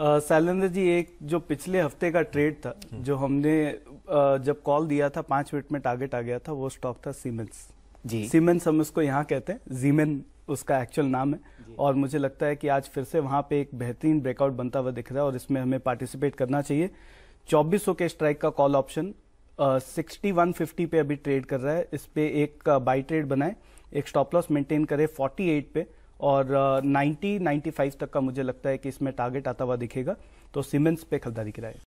शैलेंद्र जी एक जो पिछले हफ्ते का ट्रेड था हम्म। जो हमने जब कॉल दिया था पांच मिनट में टारगेट आ गया था वो स्टॉक था सीमेंट्स जी सीमेंस हम उसको यहाँ कहते हैं जीमेन उसका एक्चुअल नाम है और मुझे लगता है कि आज फिर से वहाँ पे एक बेहतरीन ब्रेकआउट बनता हुआ दिख रहा है और इसमें हमें पार्टिसिपेट करना चाहिए चौबीस के स्ट्राइक का call option sixty one fifty पे अभी ट्रेड कर रहा है इस पे एक बाई ट्रेड बनाए एक स्टॉप लॉस मेंटेन करे फोर्टी एट पे और नाइन्टी नाइन्टी तक का मुझे लगता है कि इसमें टारगेट आता हुआ दिखेगा तो सीमेंट्स पे खरीदारी कराए